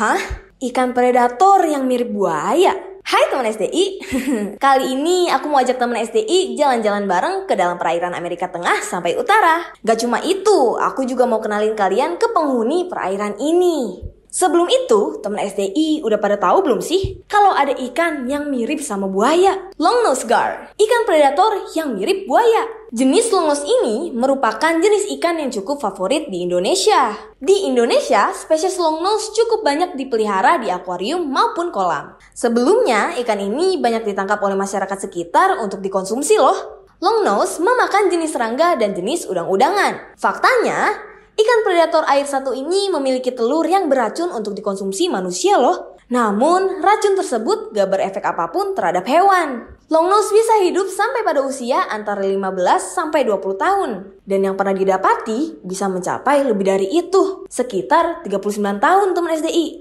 Hah? Ikan predator yang mirip buaya? Hai teman SDI, kali ini aku mau ajak teman SDI jalan-jalan bareng ke dalam perairan Amerika Tengah sampai Utara. Gak cuma itu, aku juga mau kenalin kalian ke penghuni perairan ini. Sebelum itu, teman SDI udah pada tahu belum sih kalau ada ikan yang mirip sama buaya? Long nose gar, ikan predator yang mirip buaya. Jenis nose ini merupakan jenis ikan yang cukup favorit di Indonesia. Di Indonesia, spesies longnose cukup banyak dipelihara di akuarium maupun kolam. Sebelumnya, ikan ini banyak ditangkap oleh masyarakat sekitar untuk dikonsumsi loh. Longnose memakan jenis serangga dan jenis udang-udangan. Faktanya, Ikan predator air satu ini memiliki telur yang beracun untuk dikonsumsi manusia loh. Namun, racun tersebut gak berefek apapun terhadap hewan. Longnose bisa hidup sampai pada usia antara 15 sampai 20 tahun. Dan yang pernah didapati bisa mencapai lebih dari itu, sekitar 39 tahun teman SDI.